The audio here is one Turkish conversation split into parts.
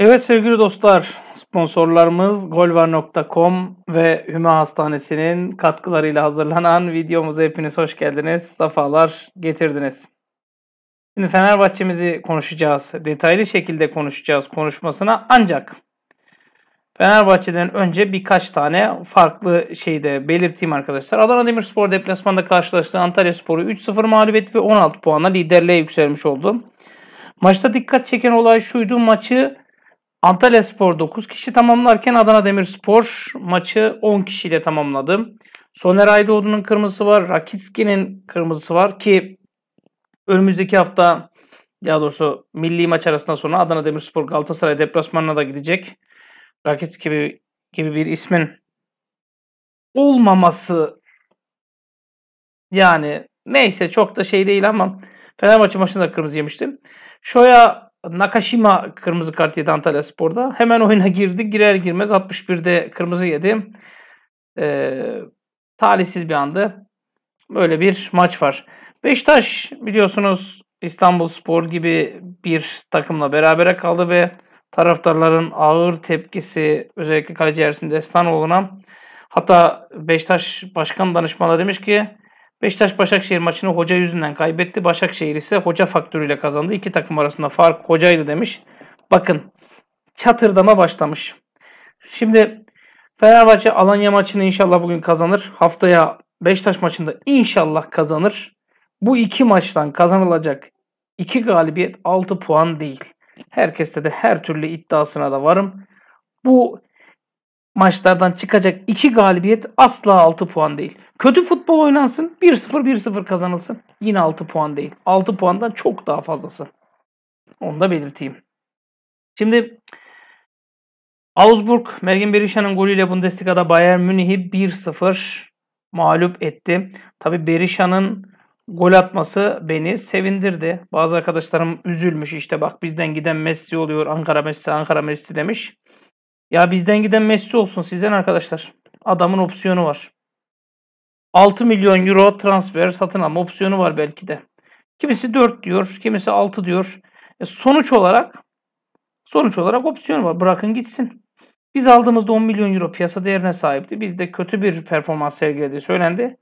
Evet sevgili dostlar, sponsorlarımız golvar.com ve HÜME Hastanesi'nin katkılarıyla hazırlanan videomuza hepiniz hoş geldiniz, safalar getirdiniz. Şimdi Fenerbahçe'mizi konuşacağız, detaylı şekilde konuşacağız konuşmasına ancak Fenerbahçe'den önce birkaç tane farklı şeyde belirteyim arkadaşlar. Adana Demirspor deplasmanda karşılaştığı Antalya Sporu 3-0 mağlubiyet ve 16 puanla liderliğe yükselmiş oldu. Maçta dikkat çeken olay şuydu maçı Antalya Spor 9 kişi tamamlarken Adana Demirspor maçı 10 kişiyle tamamladı. Soner Aydoğdu'nun kırmızısı var. Rakitski'nin kırmızısı var ki önümüzdeki hafta ya doğrusu milli maç arasında sonra Adana Demirspor Galatasaray deplasmanına da gidecek. Rakitski gibi, gibi bir ismin olmaması yani neyse çok da şey değil ama Fenerbahçe maçında kırmızı yemiştim. Şoya Nakashima kırmızı kart yedi Antalya Spor'da. Hemen oyuna girdi. Girer girmez 61'de kırmızı yedi. Ee, talihsiz bir andı. böyle bir maç var. Beşiktaş biliyorsunuz İstanbul Spor gibi bir takımla berabere kaldı ve taraftarların ağır tepkisi özellikle kaleci Ersin Destanoğlu'na hatta Beşiktaş Başkan Danışmanı demiş ki Beşiktaş Başakşehir maçını hoca yüzünden kaybetti. Başakşehir ise hoca faktörüyle kazandı. İki takım arasında fark hocaydı demiş. Bakın çatırdama başlamış. Şimdi Fenerbahçe Alanya maçını inşallah bugün kazanır. Haftaya Beşiktaş maçında inşallah kazanır. Bu iki maçtan kazanılacak iki galibiyet 6 puan değil. Herkeste de her türlü iddiasına da varım. Bu maçlardan çıkacak iki galibiyet asla 6 puan değil. Kötü futbol oynansın. 1-0 1-0 kazanılsın. Yine 6 puan değil. 6 puandan çok daha fazlası. Onu da belirteyim. Şimdi Augsburg Mergen Berisha'nın golüyle Bundesliga'da Bayern Münih'i 1-0 mağlup etti. Tabi Berisha'nın gol atması beni sevindirdi. Bazı arkadaşlarım üzülmüş işte bak bizden giden Messi oluyor. Ankara Messi, Ankara Messi demiş. Ya bizden giden Messi olsun sizden arkadaşlar. Adamın opsiyonu var. 6 milyon euro transfer satın alma opsiyonu var belki de. Kimisi 4 diyor, kimisi 6 diyor. E sonuç olarak sonuç olarak opsiyon var. Bırakın gitsin. Biz aldığımızda 10 milyon euro piyasa değerine sahipti. Bizde kötü bir performans sergilediği söylendi.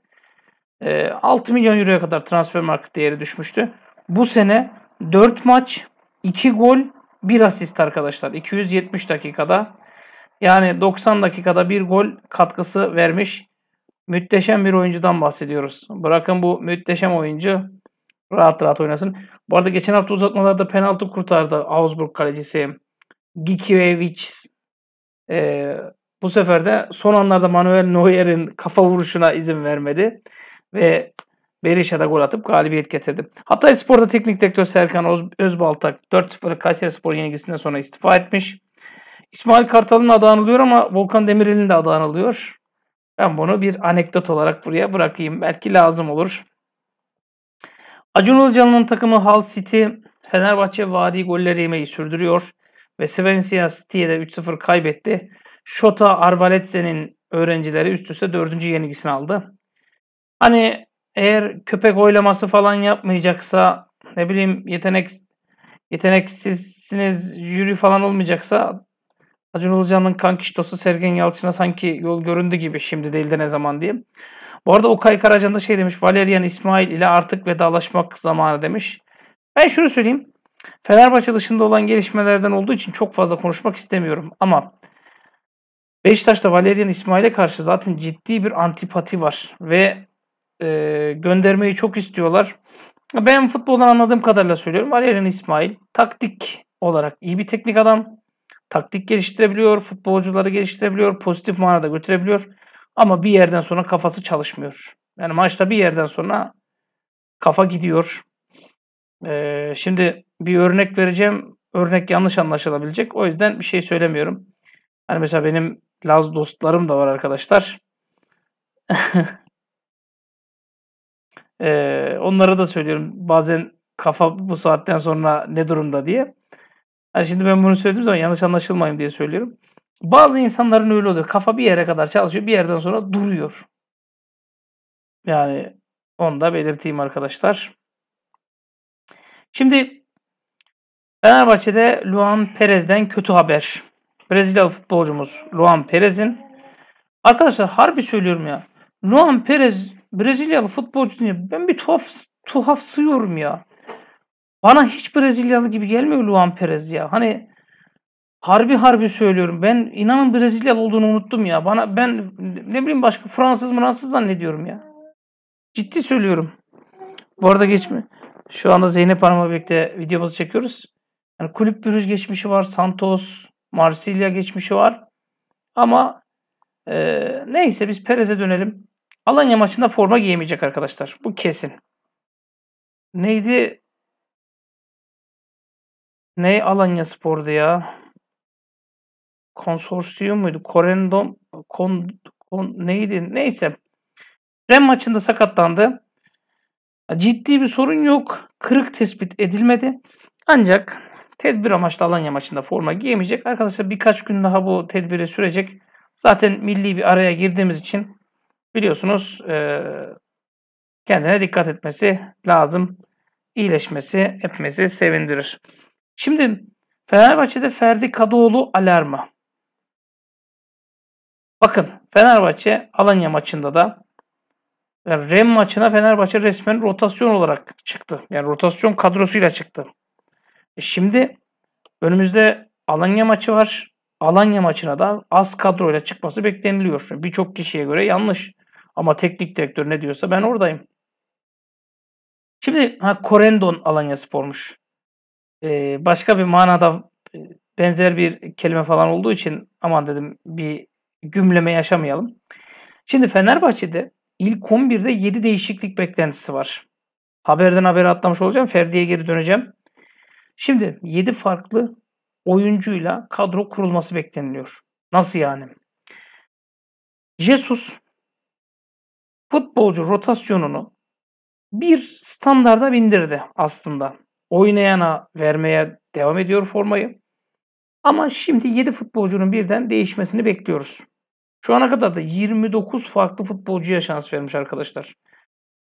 E, 6 milyon euroya kadar transfer market değeri düşmüştü. Bu sene 4 maç, 2 gol, 1 asist arkadaşlar. 270 dakikada. Yani 90 dakikada bir gol katkısı vermiş. Mütteşem bir oyuncudan bahsediyoruz. Bırakın bu mütteşem oyuncu rahat rahat oynasın. Bu arada geçen hafta uzatmalarda penaltı kurtardı Augsburg kalecisi Gikiewicz. Ee, bu sefer de son anlarda Manuel Neuer'in kafa vuruşuna izin vermedi. Ve Berisha'da gol atıp galibiyet getirdi. Hatay Spor'da teknik direktör Serkan Özbaltak 4-0 Kayseri Spor yenilgisinden sonra istifa etmiş. İsmail Kartal'ın adı anılıyor ama Volkan Demirel'in de adı anılıyor. Ben bunu bir anekdot olarak buraya bırakayım. Belki lazım olur. Acun Ilıcalı'nın takımı Hull City Fenerbahçe vari golleri yemeyi sürdürüyor ve Svensia City'ye de 3-0 kaybetti. Şota Arvaletse'nin öğrencileri üst üste 4. yenilgisini aldı. Hani eğer köpek oylaması falan yapmayacaksa ne bileyim yetenek yeteneksizsiniz jüri falan olmayacaksa Acun Ilıcan'ın dostu Sergen Yalçın'a sanki yol göründü gibi şimdi değil de ne zaman diye. Bu arada Okay Karacan da şey demiş. Valerian İsmail ile artık vedalaşmak zamanı demiş. Ben şunu söyleyeyim. Fenerbahçe dışında olan gelişmelerden olduğu için çok fazla konuşmak istemiyorum. Ama Beşiktaş'ta Valerian İsmail'e karşı zaten ciddi bir antipati var. Ve e, göndermeyi çok istiyorlar. Ben futboldan anladığım kadarıyla söylüyorum. Valerian İsmail taktik olarak iyi bir teknik adam taktik geliştirebiliyor, futbolcuları geliştirebiliyor, pozitif manada götürebiliyor. Ama bir yerden sonra kafası çalışmıyor. Yani maçta bir yerden sonra kafa gidiyor. Ee, şimdi bir örnek vereceğim. Örnek yanlış anlaşılabilecek. O yüzden bir şey söylemiyorum. Hani mesela benim Laz dostlarım da var arkadaşlar. ee, onlara da söylüyorum. Bazen kafa bu saatten sonra ne durumda diye. Yani şimdi ben bunu söylediğim zaman yanlış anlaşılmayayım diye söylüyorum. Bazı insanların öyle oluyor. Kafa bir yere kadar çalışıyor. Bir yerden sonra duruyor. Yani onu da belirteyim arkadaşlar. Şimdi Fenerbahçe'de Luan Perez'den kötü haber. Brezilyalı futbolcumuz Luan Perez'in arkadaşlar harbi söylüyorum ya. Luan Perez Brezilyalı futbolcu diye ben bir tuhaf tuhaf sıyıyorum ya. Bana hiç Brezilyalı gibi gelmiyor Luan Perez ya. Hani harbi harbi söylüyorum. Ben inanın Brezilyalı olduğunu unuttum ya. Bana ben ne bileyim başka Fransız Fransız zannediyorum ya. Ciddi söylüyorum. Bu arada geçme. Şu anda Zeynep Hanım'la birlikte videomuzu çekiyoruz. Yani kulüp bürüz geçmişi var. Santos, Marsilya geçmişi var. Ama e, neyse biz Perez'e dönelim. Alanya maçında forma giyemeyecek arkadaşlar. Bu kesin. Neydi? Ne Alanya Spor'du ya? Konsorsiyum muydu? Korendom kon, kon neydi? Neyse. Rem maçında sakatlandı. Ciddi bir sorun yok. Kırık tespit edilmedi. Ancak tedbir amaçlı Alanya maçında forma giyemeyecek. Arkadaşlar birkaç gün daha bu tedbiri sürecek. Zaten milli bir araya girdiğimiz için biliyorsunuz e, kendine dikkat etmesi lazım. İyileşmesi, etmesi sevindirir. Şimdi Fenerbahçe'de Ferdi Kadıoğlu alarma. Bakın Fenerbahçe Alanya maçında da yani Rem maçına Fenerbahçe resmen rotasyon olarak çıktı. Yani rotasyon kadrosuyla çıktı. E şimdi önümüzde Alanya maçı var. Alanya maçına da az kadroyla çıkması bekleniliyor. Birçok kişiye göre yanlış. Ama teknik direktör ne diyorsa ben oradayım. Şimdi ha, Korendon Alanya Spor'muş e, başka bir manada benzer bir kelime falan olduğu için aman dedim bir gümleme yaşamayalım. Şimdi Fenerbahçe'de ilk 11'de 7 değişiklik beklentisi var. Haberden habere atlamış olacağım. Ferdi'ye geri döneceğim. Şimdi 7 farklı oyuncuyla kadro kurulması bekleniliyor. Nasıl yani? Jesus futbolcu rotasyonunu bir standarda bindirdi aslında oynayana vermeye devam ediyor formayı. Ama şimdi 7 futbolcunun birden değişmesini bekliyoruz. Şu ana kadar da 29 farklı futbolcuya şans vermiş arkadaşlar.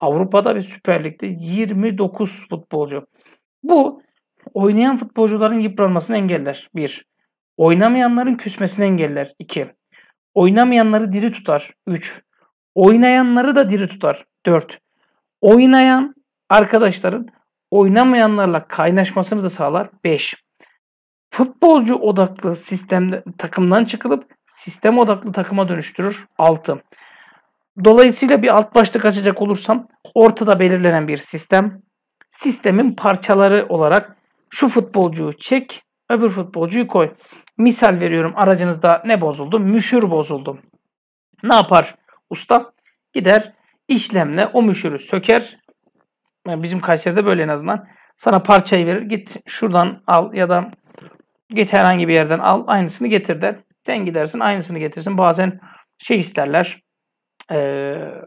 Avrupa'da ve Süper Lig'de 29 futbolcu. Bu oynayan futbolcuların yıpranmasını engeller. 1. Oynamayanların küsmesini engeller. 2. Oynamayanları diri tutar. 3. Oynayanları da diri tutar. 4. Oynayan arkadaşların oynamayanlarla kaynaşmasını da sağlar. 5. Futbolcu odaklı sistemde takımdan çıkılıp sistem odaklı takıma dönüştürür. 6. Dolayısıyla bir alt başlık açacak olursam ortada belirlenen bir sistem. Sistemin parçaları olarak şu futbolcuyu çek, öbür futbolcuyu koy. Misal veriyorum aracınızda ne bozuldu? Müşür bozuldu. Ne yapar usta? Gider işlemle o müşürü söker, Bizim Kayseri'de böyle en azından. Sana parçayı verir. Git şuradan al ya da git herhangi bir yerden al. Aynısını getir der. Sen gidersin aynısını getirsin. Bazen şey isterler. E,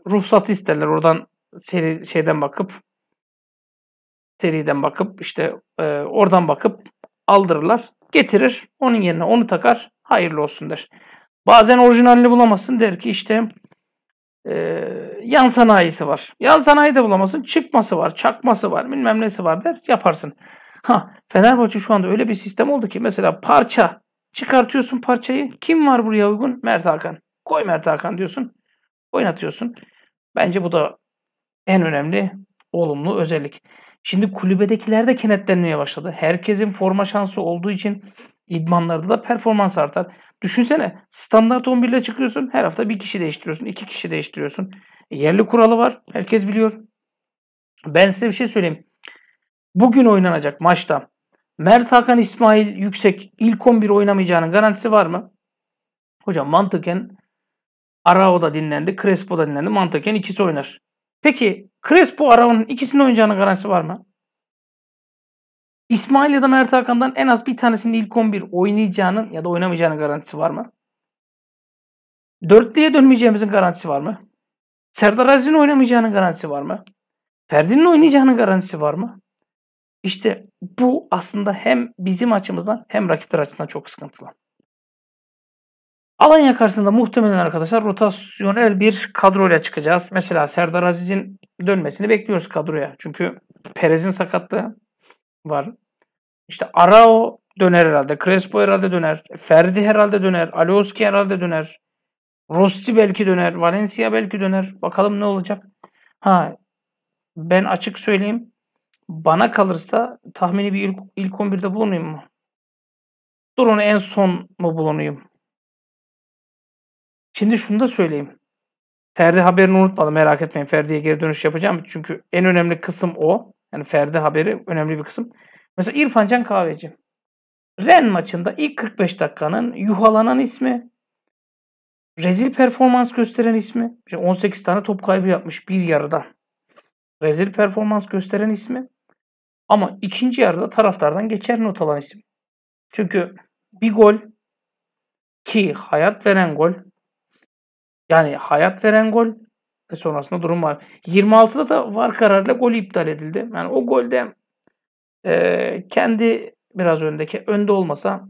ruhsatı isterler. Oradan seri şeyden bakıp seriden bakıp işte e, oradan bakıp aldırırlar. Getirir. Onun yerine onu takar. Hayırlı olsun der. Bazen orijinalini bulamazsın der ki işte e, yan sanayisi var. Yan sanayi de bulamazsın. Çıkması var, çakması var, bilmem nesi var der yaparsın. Ha Fenerbahçe şu anda öyle bir sistem oldu ki mesela parça çıkartıyorsun parçayı. Kim var buraya uygun? Mert Hakan. Koy Mert Hakan diyorsun. Oynatıyorsun. Bence bu da en önemli olumlu özellik. Şimdi kulübedekiler de kenetlenmeye başladı. Herkesin forma şansı olduğu için idmanlarda da performans artar. Düşünsene standart 11 ile çıkıyorsun. Her hafta bir kişi değiştiriyorsun. iki kişi değiştiriyorsun. E, yerli kuralı var. Herkes biliyor. Ben size bir şey söyleyeyim. Bugün oynanacak maçta Mert Hakan İsmail Yüksek ilk 11 oynamayacağının garantisi var mı? Hocam mantıken Arao da dinlendi. Crespo da dinlendi. Mantıken ikisi oynar. Peki Crespo Arao'nun ikisini oynayacağının garantisi var mı? İsmail ya da Mert Hakan'dan en az bir tanesinin ilk 11 oynayacağının ya da oynamayacağının garantisi var mı? Dörtlüye dönmeyeceğimizin garantisi var mı? Serdar Aziz'in oynamayacağının garantisi var mı? Ferdi'nin oynayacağının garantisi var mı? İşte bu aslında hem bizim açımızdan hem rakipler açısından çok sıkıntılı. Alanya karşısında muhtemelen arkadaşlar rotasyonel bir kadroyla çıkacağız. Mesela Serdar Aziz'in dönmesini bekliyoruz kadroya. Çünkü Perez'in sakatlığı, var. İşte Arao döner herhalde. Crespo herhalde döner. Ferdi herhalde döner. Alioski herhalde döner. Rossi belki döner. Valencia belki döner. Bakalım ne olacak. Ha ben açık söyleyeyim. Bana kalırsa tahmini bir ilk, ilk 11'de bulunayım mı? Dur onu en son mu bulunayım? Şimdi şunu da söyleyeyim. Ferdi haberini unutmadım merak etmeyin. Ferdi'ye geri dönüş yapacağım. Çünkü en önemli kısım o. Yani Ferdi haberi önemli bir kısım. Mesela İrfan Can Kahveci. Ren maçında ilk 45 dakikanın yuhalanan ismi, rezil performans gösteren ismi. 18 tane top kaybı yapmış bir yarıda. Rezil performans gösteren ismi. Ama ikinci yarıda taraftardan geçer not alan isim. Çünkü bir gol ki hayat veren gol yani hayat veren gol ve sonrasında durum var. 26'da da var kararıyla gol iptal edildi. Yani o golde e, kendi biraz öndeki önde olmasa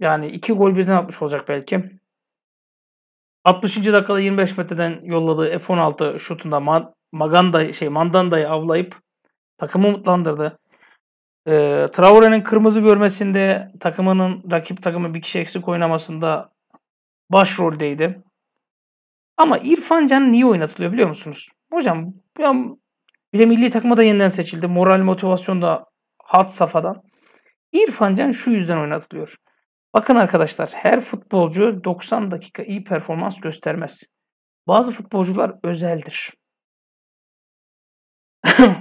yani iki gol birden atmış olacak belki. 60. dakikada 25 metreden yolladığı F16 şutunda Maganda şey Mandanda'yı avlayıp takımı mutlandırdı. E, Traore'nin kırmızı görmesinde takımının rakip takımı bir kişi eksik oynamasında başroldeydi. Ama İrfan Can niye oynatılıyor biliyor musunuz? Hocam ya, bir de milli takıma da yeniden seçildi. Moral motivasyon da hat safadan. İrfan Can şu yüzden oynatılıyor. Bakın arkadaşlar her futbolcu 90 dakika iyi performans göstermez. Bazı futbolcular özeldir.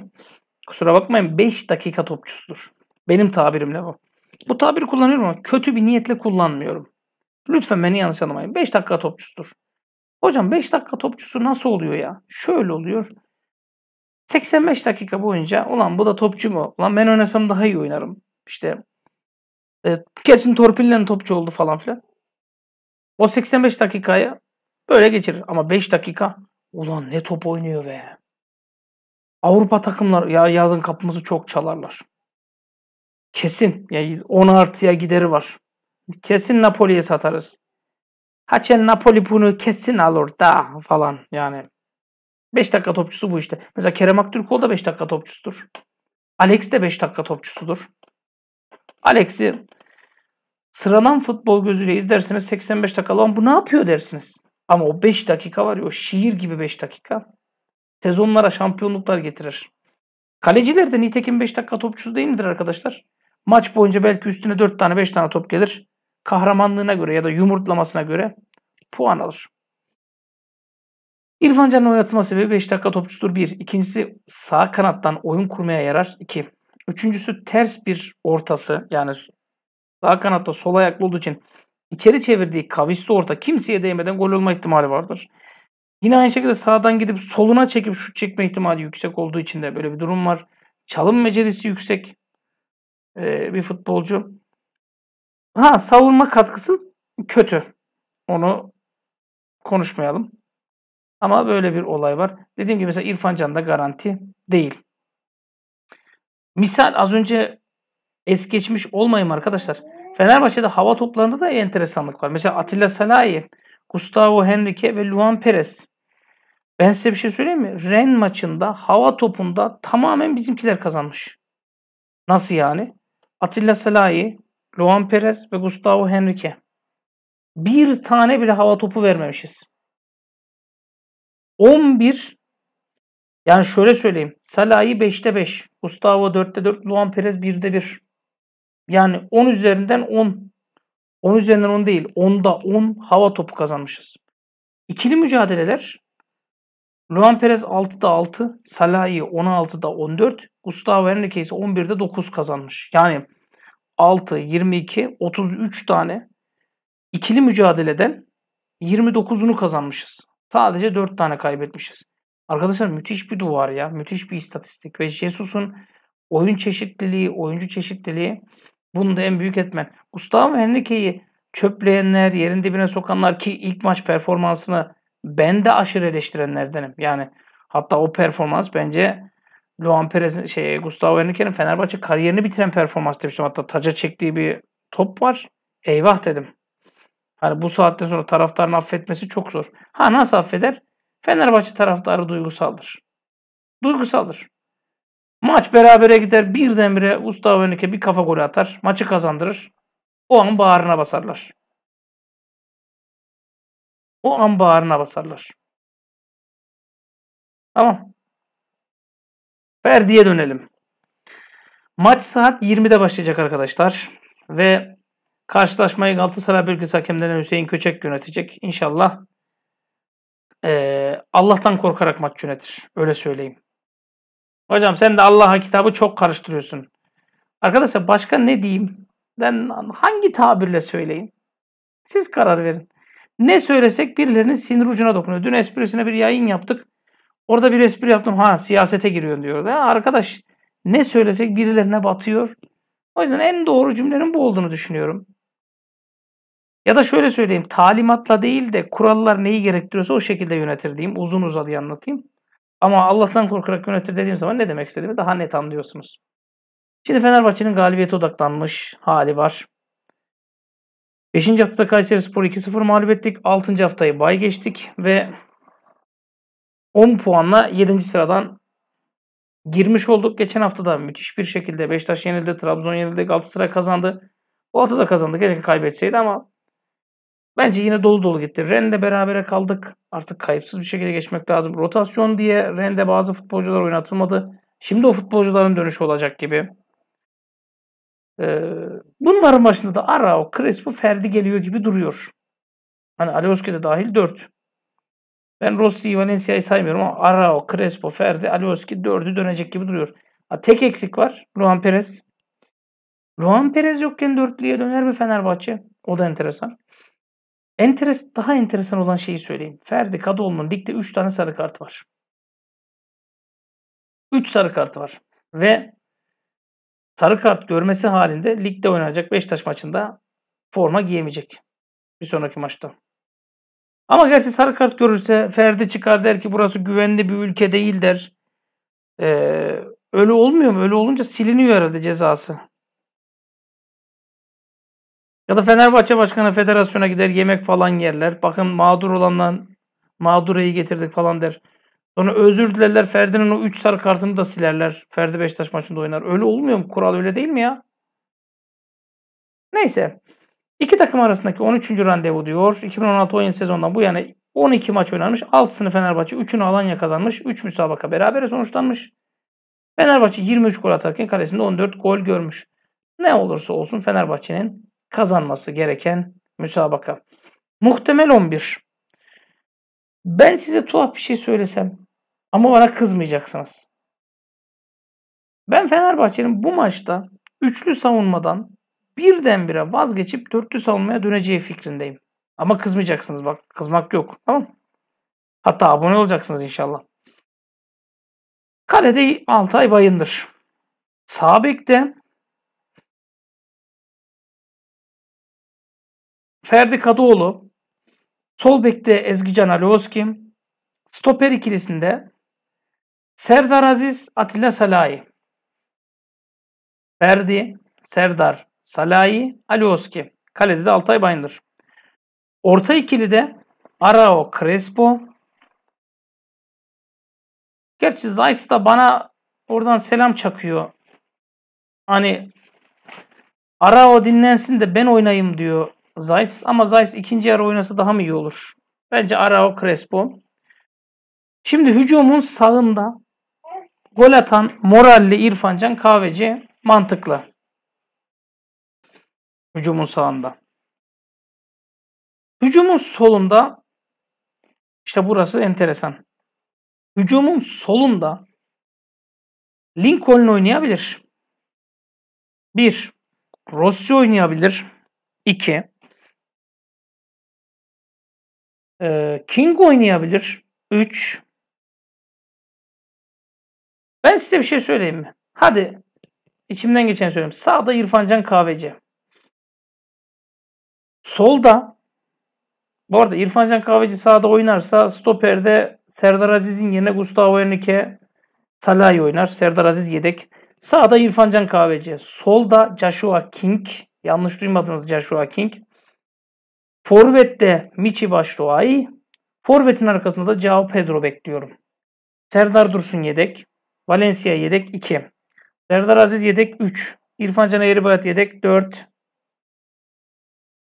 Kusura bakmayın 5 dakika topçusudur. Benim tabirimle bu. Bu tabir kullanıyorum ama kötü bir niyetle kullanmıyorum. Lütfen beni yanlış anlamayın. 5 dakika topçusudur. Hocam 5 dakika topçusu nasıl oluyor ya? Şöyle oluyor. 85 dakika boyunca ulan bu da topçu mu? Ulan ben oynasam daha iyi oynarım. İşte e, kesin torpille topçu oldu falan filan. O 85 dakikayı böyle geçirir. Ama 5 dakika ulan ne top oynuyor be. Avrupa takımlar ya yazın kapımızı çok çalarlar. Kesin. Yani 10 artıya gideri var. Kesin Napoli'ye satarız. Haçen Napoli bunu kesin alır da falan yani. 5 dakika topçusu bu işte. Mesela Kerem Aktürkoğlu da 5 dakika topçusudur. Alex de 5 dakika topçusudur. Alex'i sıralan futbol gözüyle izlerseniz 85 dakika lan bu ne yapıyor dersiniz. Ama o 5 dakika var ya o şiir gibi 5 dakika. Sezonlara şampiyonluklar getirir. Kaleciler de nitekim 5 dakika topçusu değil midir arkadaşlar? Maç boyunca belki üstüne 4 tane 5 tane top gelir kahramanlığına göre ya da yumurtlamasına göre puan alır. İrfan Can'ın oynatılma sebebi 5 dakika topçudur 1. İkincisi sağ kanattan oyun kurmaya yarar 2. Üçüncüsü ters bir ortası yani sağ kanatta sol ayaklı olduğu için içeri çevirdiği kavisli orta kimseye değmeden gol olma ihtimali vardır. Yine aynı şekilde sağdan gidip soluna çekip şut çekme ihtimali yüksek olduğu için de böyle bir durum var. Çalım becerisi yüksek ee, bir futbolcu. Ha savunma katkısı kötü. Onu konuşmayalım. Ama böyle bir olay var. Dediğim gibi mesela İrfan Can da garanti değil. Misal az önce es geçmiş olmayayım arkadaşlar. Fenerbahçe'de hava toplarında da enteresanlık var. Mesela Atilla Salahi, Gustavo Henrique ve Luan Perez. Ben size bir şey söyleyeyim mi? Ren maçında hava topunda tamamen bizimkiler kazanmış. Nasıl yani? Atilla Salahi, Luan Perez ve Gustavo Henrique. Bir tane bile hava topu vermemişiz. 11 yani şöyle söyleyeyim. Salah'ı 5'te 5. Gustavo 4'te 4. Luan Perez 1'de 1. Yani 10 üzerinden 10. 10 üzerinden 10 değil. 10'da 10 hava topu kazanmışız. İkili mücadeleler Luan Perez 6'da 6, Salah'ı 16'da 14, Gustavo Henrique ise 11'de 9 kazanmış. Yani 6, 22, 33 tane ikili mücadeleden 29'unu kazanmışız. Sadece 4 tane kaybetmişiz. Arkadaşlar müthiş bir duvar ya. Müthiş bir istatistik. Ve Jesus'un oyun çeşitliliği, oyuncu çeşitliliği bunu da en büyük etmen. Gustavo Henrique'yi çöpleyenler, yerin dibine sokanlar ki ilk maç performansını ben de aşırı eleştirenlerdenim. Yani hatta o performans bence Luan Perez'in şey Gustavo Henrique'nin Fenerbahçe kariyerini bitiren performans demiştim. Hatta taca çektiği bir top var. Eyvah dedim. Hani bu saatten sonra taraftarın affetmesi çok zor. Ha nasıl affeder? Fenerbahçe taraftarı duygusaldır. Duygusaldır. Maç berabere gider birdenbire Gustavo Henrique bir kafa golü atar. Maçı kazandırır. O an bağrına basarlar. O an bağrına basarlar. Tamam. Ferdi'ye dönelim. Maç saat 20'de başlayacak arkadaşlar. Ve karşılaşmayı Galatasaray bölgesi hakemlerinden Hüseyin Köçek yönetecek. İnşallah e, Allah'tan korkarak maç yönetir. Öyle söyleyeyim. Hocam sen de Allah'a kitabı çok karıştırıyorsun. Arkadaşlar başka ne diyeyim? Ben hangi tabirle söyleyeyim? Siz karar verin. Ne söylesek birilerinin sinir ucuna dokunuyor. Dün esprisine bir yayın yaptık. Orada bir espri yaptım. Ha siyasete giriyorsun diyor. Ya arkadaş ne söylesek birilerine batıyor. O yüzden en doğru cümlenin bu olduğunu düşünüyorum. Ya da şöyle söyleyeyim. Talimatla değil de kurallar neyi gerektiriyorsa o şekilde yönetir diyeyim. Uzun uzadıya anlatayım. Ama Allah'tan korkarak yönetir dediğim zaman ne demek istediğimi daha net anlıyorsunuz. Şimdi Fenerbahçe'nin galibiyete odaklanmış hali var. 5. haftada Kayseri Spor 2-0 mağlup ettik. 6. haftayı bay geçtik ve 10 puanla 7. sıradan girmiş olduk. Geçen hafta da müthiş bir şekilde Beşiktaş yenildi, Trabzon yenildi, Galatasaray kazandı. o hafta da kazandı. Keşke kaybetseydi ama bence yine dolu dolu gitti. Ren'de berabere kaldık. Artık kayıpsız bir şekilde geçmek lazım. Rotasyon diye Ren'de bazı futbolcular oynatılmadı. Şimdi o futbolcuların dönüşü olacak gibi. Ee, bunların başında da Arao, Crespo, Ferdi geliyor gibi duruyor. Hani Alioski de dahil 4. Ben Rossi'yi, Valencia'yı saymıyorum ama Arao, Crespo, Ferdi, Alioski dördü dönecek gibi duruyor. Ha, tek eksik var. Luan Perez. Luan Perez yokken dörtlüye döner mi Fenerbahçe? O da enteresan. Enteres, daha enteresan olan şeyi söyleyeyim. Ferdi Kadıoğlu'nun ligde 3 tane sarı kart var. 3 sarı kart var. Ve sarı kart görmesi halinde ligde oynanacak Beşiktaş maçında forma giyemeyecek. Bir sonraki maçta. Ama gerçi sarı kart görürse Ferdi çıkar der ki burası güvenli bir ülke değil der. Ee, öyle olmuyor mu? Öyle olunca siliniyor herhalde cezası. Ya da Fenerbahçe Başkanı federasyona gider yemek falan yerler. Bakın mağdur olandan mağdureyi getirdik falan der. Sonra özür dilerler. Ferdi'nin o 3 sarı kartını da silerler. Ferdi Beşiktaş maçında oynar. Öyle olmuyor mu? Kural öyle değil mi ya? Neyse. İki takım arasındaki 13. randevu diyor. 2016-17 sezondan bu yana 12 maç oynanmış. 6'sını Fenerbahçe, 3'ünü Alanya kazanmış. 3 müsabaka berabere sonuçlanmış. Fenerbahçe 23 gol atarken kalesinde 14 gol görmüş. Ne olursa olsun Fenerbahçe'nin kazanması gereken müsabaka. Muhtemel 11. Ben size tuhaf bir şey söylesem ama bana kızmayacaksınız. Ben Fenerbahçe'nin bu maçta üçlü savunmadan birdenbire vazgeçip dörtlü savunmaya döneceği fikrindeyim. Ama kızmayacaksınız bak kızmak yok tamam Hatta abone olacaksınız inşallah. Kalede Altay Bayındır. Sağ bekte Ferdi Kadıoğlu, sol bekte Ezgican Alioski, stoper ikilisinde Serdar Aziz Atilla Salahi. Ferdi, Serdar, Salahi, Alioski. Kalede de Altay Bayındır. Orta ikilide Arao Crespo. Gerçi Zayt da bana oradan selam çakıyor. Hani Arao dinlensin de ben oynayayım diyor Zayt. Ama Zayt ikinci yarı oynasa daha mı iyi olur? Bence Arao Crespo. Şimdi hücumun sağında gol atan moralli İrfancan Kahveci mantıklı. Hücumun sağında. Hücumun solunda işte burası enteresan. Hücumun solunda Lincoln oynayabilir. 1. Rossi oynayabilir. 2. E, King oynayabilir. 3. Ben size bir şey söyleyeyim mi? Hadi içimden geçen söyleyeyim. Sağda İrfan Can Kahveci. Solda bu arada İrfan Can Kahveci sağda oynarsa stoperde Serdar Aziz'in yerine Gustavo Henrique Salah'ı oynar. Serdar Aziz yedek. Sağda İrfan Can Kahveci. Solda Joshua King. Yanlış duymadınız Joshua King. Forvet'te Michi Başdoğay. Forvet'in arkasında da Cao Pedro bekliyorum. Serdar Dursun yedek. Valencia yedek 2. Serdar Aziz yedek 3. İrfan Can Eğribayat yedek 4.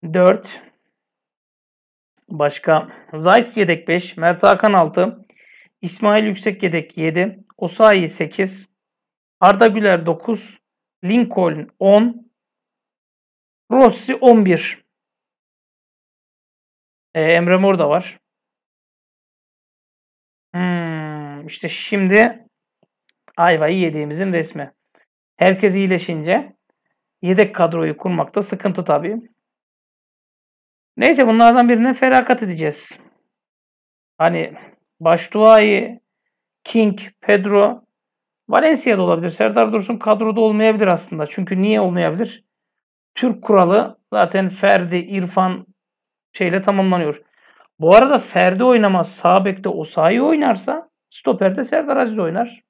4. Başka Zayt yedek 5. Mert Hakan 6. İsmail Yüksek yedek 7. Osayi 8. Arda Güler 9. Lincoln 10. Rossi 11. Ee, Emre Mor da var. Hmm, işte şimdi ayvayı yediğimizin resmi. Herkes iyileşince yedek kadroyu kurmakta sıkıntı tabii. Neyse bunlardan birine feragat edeceğiz. Hani Başduayı, King, Pedro, Valencia'da olabilir. Serdar Dursun kadroda olmayabilir aslında. Çünkü niye olmayabilir? Türk kuralı zaten Ferdi, İrfan şeyle tamamlanıyor. Bu arada Ferdi oynamaz. Sağ bekte Osayi oynarsa stoperde Serdar Aziz oynar.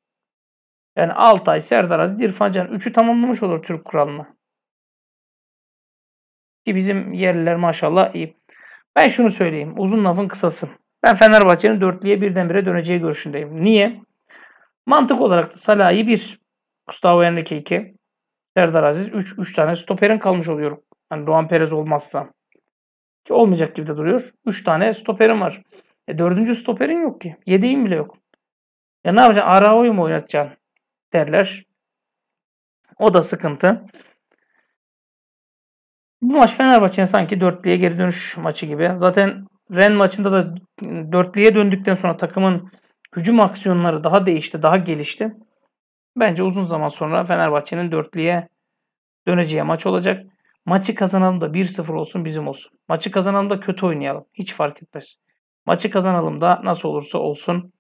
Yani Altay, Serdar Aziz, İrfan Can. Üçü tamamlamış olur Türk kuralına. Ki bizim yerliler maşallah iyi. Ben şunu söyleyeyim. Uzun lafın kısası. Ben Fenerbahçe'nin dörtlüye birdenbire döneceği görüşündeyim. Niye? Mantık olarak da Salah'ı bir Gustavo Henrique 2, Serdar Aziz 3. 3 tane stoperin kalmış oluyor. Yani Doğan Perez olmazsa. Ki olmayacak gibi de duruyor. 3 tane stoperin var. E dördüncü stoperin yok ki. Yedeğin bile yok. Ya ne yapacaksın? Arao'yu mu oynatacaksın? Derler. O da sıkıntı. Bu maç Fenerbahçe'nin sanki dörtlüye geri dönüş maçı gibi. Zaten Ren maçında da dörtlüye döndükten sonra takımın hücum aksiyonları daha değişti, daha gelişti. Bence uzun zaman sonra Fenerbahçe'nin dörtlüye döneceği maç olacak. Maçı kazanalım da 1-0 olsun bizim olsun. Maçı kazanalım da kötü oynayalım. Hiç fark etmez. Maçı kazanalım da nasıl olursa olsun.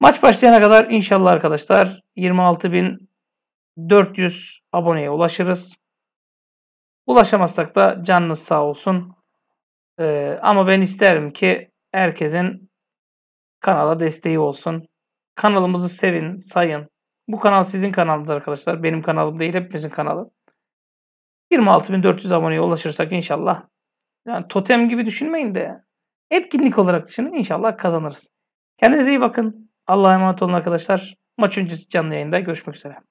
Maç başlayana kadar inşallah arkadaşlar 26.400 aboneye ulaşırız. Ulaşamazsak da canınız sağ olsun. Ee, ama ben isterim ki herkesin kanala desteği olsun. Kanalımızı sevin, sayın. Bu kanal sizin kanalınız arkadaşlar. Benim kanalım değil, hepimizin kanalı. 26.400 aboneye ulaşırsak inşallah. Yani totem gibi düşünmeyin de etkinlik olarak düşünün. inşallah kazanırız. Kendinize iyi bakın. Allah'a emanet olun arkadaşlar. Maç öncesi canlı yayında görüşmek üzere.